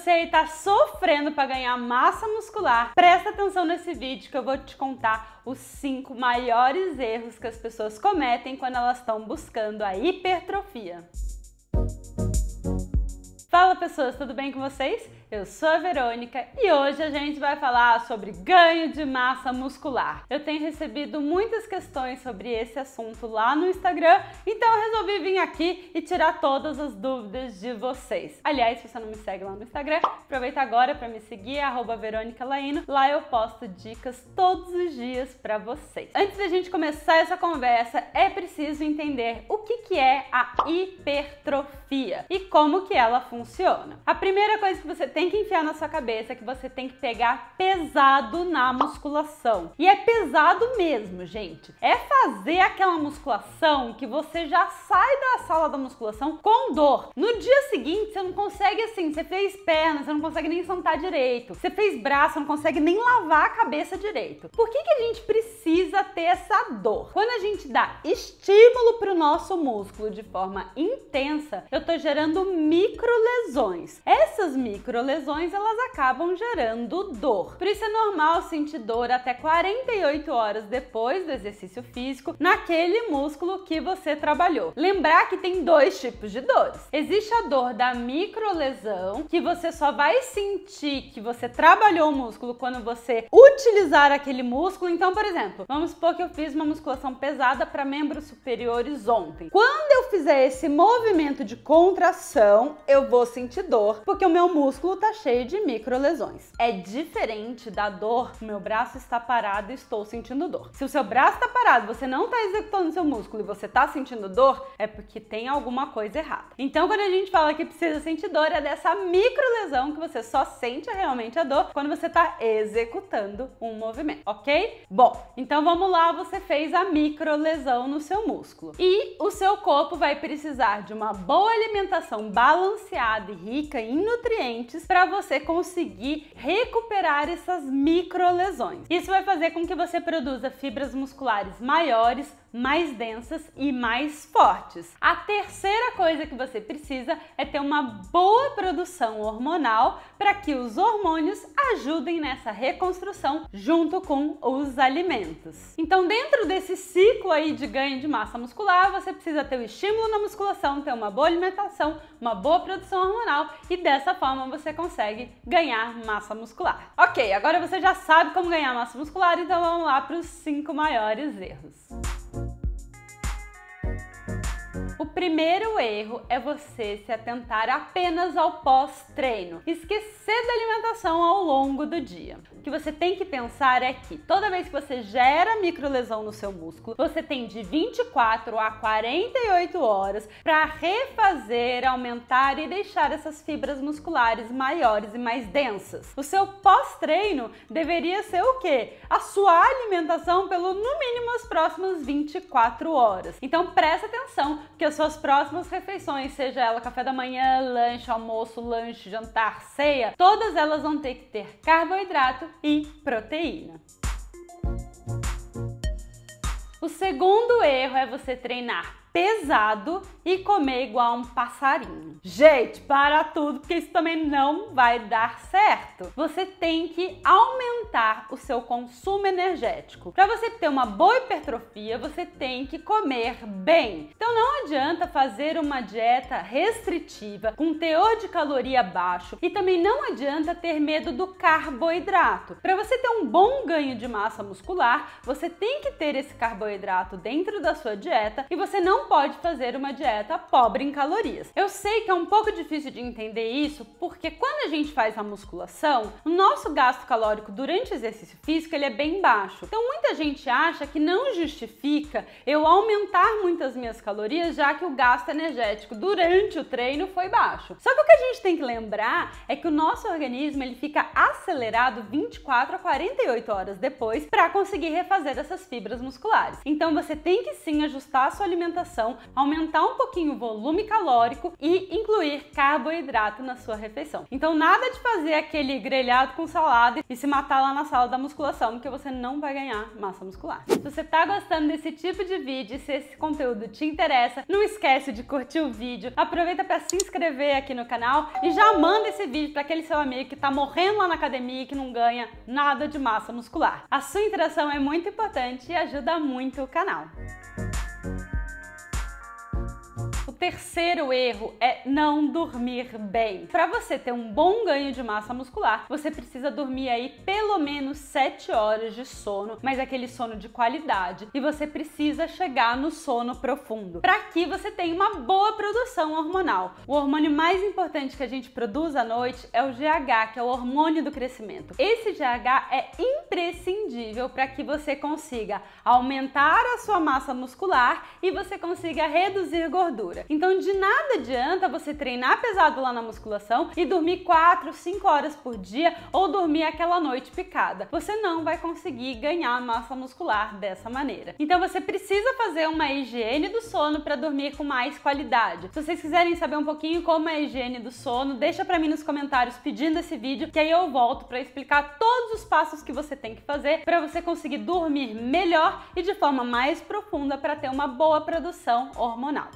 você aí tá sofrendo para ganhar massa muscular, presta atenção nesse vídeo que eu vou te contar os cinco maiores erros que as pessoas cometem quando elas estão buscando a hipertrofia. Fala pessoas, tudo bem com vocês? Eu sou a Verônica e hoje a gente vai falar sobre ganho de massa muscular. Eu tenho recebido muitas questões sobre esse assunto lá no Instagram, então eu resolvi vir aqui e tirar todas as dúvidas de vocês. Aliás, se você não me segue lá no Instagram, aproveita agora para me seguir, é Lá eu posto dicas todos os dias para vocês. Antes da gente começar essa conversa, é preciso entender o que, que é a hipertrofia e como que ela funciona. A primeira coisa que você tem tem que enfiar na sua cabeça que você tem que pegar pesado na musculação. E é pesado mesmo, gente. É fazer aquela musculação que você já sai da sala da musculação com dor. No dia seguinte, você não consegue assim, você fez pernas, você não consegue nem sentar direito. Você fez braço, não consegue nem lavar a cabeça direito. Por que, que a gente precisa essa dor. Quando a gente dá estímulo para o nosso músculo de forma intensa, eu estou gerando micro lesões. Essas micro lesões elas acabam gerando dor. Por isso é normal sentir dor até 48 horas depois do exercício físico naquele músculo que você trabalhou. Lembrar que tem dois tipos de dores. Existe a dor da micro lesão que você só vai sentir que você trabalhou o músculo quando você utilizar aquele músculo. Então, por exemplo, vamos supor que eu fiz uma musculação pesada para membros superiores ontem. Quando eu fizer esse movimento de contração, eu vou sentir dor, porque o meu músculo tá cheio de micro lesões. É diferente da dor, meu braço está parado e estou sentindo dor. Se o seu braço está parado, você não está executando seu músculo e você está sentindo dor, é porque tem alguma coisa errada. Então, quando a gente fala que precisa sentir dor, é dessa micro lesão que você só sente realmente a dor quando você está executando um movimento, ok? Bom, então vamos lá lá você fez a microlesão no seu músculo. E o seu corpo vai precisar de uma boa alimentação balanceada e rica em nutrientes para você conseguir recuperar essas microlesões. Isso vai fazer com que você produza fibras musculares maiores, mais densas e mais fortes. A terceira coisa que você precisa é ter uma boa produção hormonal para que os hormônios ajudem nessa reconstrução junto com os alimentos. Então, dentro desse ciclo aí de ganho de massa muscular, você precisa ter o estímulo na musculação, ter uma boa alimentação, uma boa produção hormonal e dessa forma você consegue ganhar massa muscular. Ok, agora você já sabe como ganhar massa muscular, então vamos lá para os cinco maiores erros primeiro erro é você se atentar apenas ao pós-treino, esquecer da alimentação ao longo do dia. O que você tem que pensar é que toda vez que você gera microlesão no seu músculo, você tem de 24 a 48 horas para refazer, aumentar e deixar essas fibras musculares maiores e mais densas. O seu pós-treino deveria ser o quê? A sua alimentação pelo no mínimo as próximas 24 horas. Então presta atenção, que a sua suas próximas refeições, seja ela café da manhã, lanche, almoço, lanche, jantar, ceia, todas elas vão ter que ter carboidrato e proteína. O segundo erro é você treinar pesado e comer igual um passarinho. Gente, para tudo, porque isso também não vai dar certo. Você tem que aumentar o seu consumo energético. Para você ter uma boa hipertrofia, você tem que comer bem. Então não adianta fazer uma dieta restritiva com teor de caloria baixo e também não adianta ter medo do carboidrato. Para você ter um bom ganho de massa muscular, você tem que ter esse carboidrato dentro da sua dieta e você não não pode fazer uma dieta pobre em calorias. Eu sei que é um pouco difícil de entender isso, porque quando a gente faz a musculação, o nosso gasto calórico durante o exercício físico ele é bem baixo. Então muita gente acha que não justifica eu aumentar muitas minhas calorias, já que o gasto energético durante o treino foi baixo. Só que o que a gente tem que lembrar é que o nosso organismo ele fica acelerado 24 a 48 horas depois para conseguir refazer essas fibras musculares. Então você tem que sim ajustar a sua alimentação alimentação, aumentar um pouquinho o volume calórico e incluir carboidrato na sua refeição. Então, nada de fazer aquele grelhado com salada e se matar lá na sala da musculação, porque você não vai ganhar massa muscular. Se você tá gostando desse tipo de vídeo, se esse conteúdo te interessa, não esquece de curtir o vídeo, aproveita para se inscrever aqui no canal e já manda esse vídeo para aquele seu amigo que tá morrendo lá na academia e que não ganha nada de massa muscular. A sua interação é muito importante e ajuda muito o canal terceiro erro é não dormir bem. Para você ter um bom ganho de massa muscular, você precisa dormir aí pelo menos 7 horas de sono, mas é aquele sono de qualidade, e você precisa chegar no sono profundo. Para que você tenha uma boa produção hormonal. O hormônio mais importante que a gente produz à noite é o GH, que é o hormônio do crescimento. Esse GH é imprescindível para que você consiga aumentar a sua massa muscular e você consiga reduzir gordura. Então de nada adianta você treinar pesado lá na musculação e dormir 4, 5 horas por dia ou dormir aquela noite picada. Você não vai conseguir ganhar massa muscular dessa maneira. Então você precisa fazer uma higiene do sono para dormir com mais qualidade. Se vocês quiserem saber um pouquinho como é a higiene do sono, deixa para mim nos comentários pedindo esse vídeo que aí eu volto para explicar todos os passos que você tem que fazer para você conseguir dormir melhor e de forma mais profunda para ter uma boa produção hormonal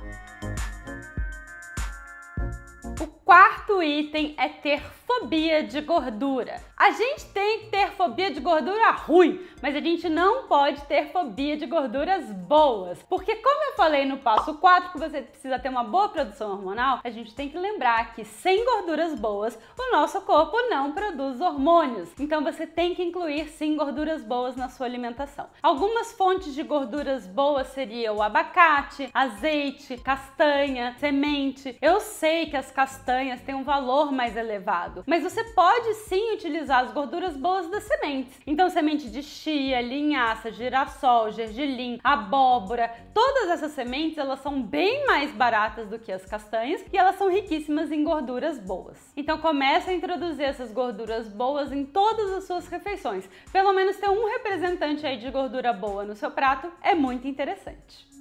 quarto item é ter fobia de gordura. A gente tem que ter fobia de gordura ruim, mas a gente não pode ter fobia de gorduras boas. Porque como eu falei no passo 4 que você precisa ter uma boa produção hormonal, a gente tem que lembrar que sem gorduras boas, o nosso corpo não produz hormônios. Então você tem que incluir sim gorduras boas na sua alimentação. Algumas fontes de gorduras boas seriam o abacate, azeite, castanha, semente. Eu sei que as castanhas castanhas têm um valor mais elevado. Mas você pode sim utilizar as gorduras boas das sementes. Então, semente de chia, linhaça, girassol, gergelim, abóbora, todas essas sementes elas são bem mais baratas do que as castanhas e elas são riquíssimas em gorduras boas. Então, comece a introduzir essas gorduras boas em todas as suas refeições. Pelo menos ter um representante aí de gordura boa no seu prato é muito interessante.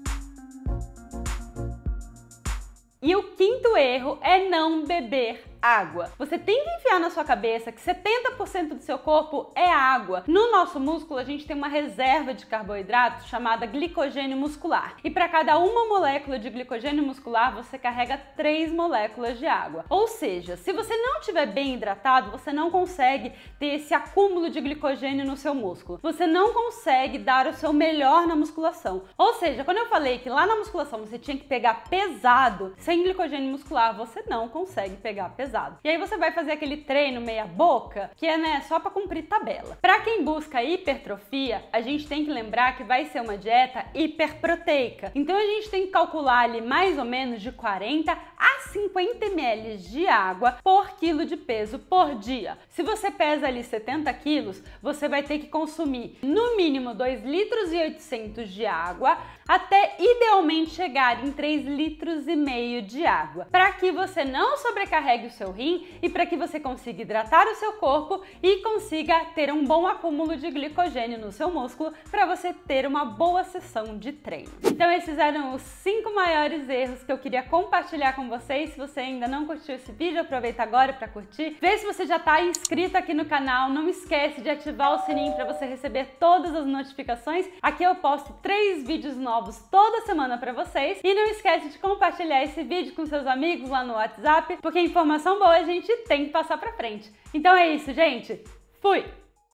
E o quinto erro é não beber água. Você tem que enfiar na sua cabeça que 70% do seu corpo é água. No nosso músculo, a gente tem uma reserva de carboidratos chamada glicogênio muscular. E para cada uma molécula de glicogênio muscular, você carrega três moléculas de água. Ou seja, se você não estiver bem hidratado, você não consegue ter esse acúmulo de glicogênio no seu músculo. Você não consegue dar o seu melhor na musculação. Ou seja, quando eu falei que lá na musculação você tinha que pegar pesado, sem glicogênio muscular, você não consegue pegar pesado. E aí você vai fazer aquele treino meia boca, que é, né, só para cumprir tabela. Para quem busca hipertrofia, a gente tem que lembrar que vai ser uma dieta hiperproteica. Então a gente tem que calcular ali mais ou menos de 40 a 50 ml de água por quilo de peso por dia. Se você pesa ali 70 quilos, você vai ter que consumir no mínimo 2 litros e 800 de água até idealmente chegar em 3 litros e meio de água, para que você não sobrecarregue o seu seu rim e para que você consiga hidratar o seu corpo e consiga ter um bom acúmulo de glicogênio no seu músculo para você ter uma boa sessão de treino. Então esses eram os cinco maiores erros que eu queria compartilhar com vocês. Se você ainda não curtiu esse vídeo, aproveita agora para curtir. Vê se você já está inscrito aqui no canal. Não esquece de ativar o sininho para você receber todas as notificações. Aqui eu posto três vídeos novos toda semana para vocês. E não esquece de compartilhar esse vídeo com seus amigos lá no WhatsApp, porque a informação boa a gente tem que passar para frente. Então é isso, gente. Fui!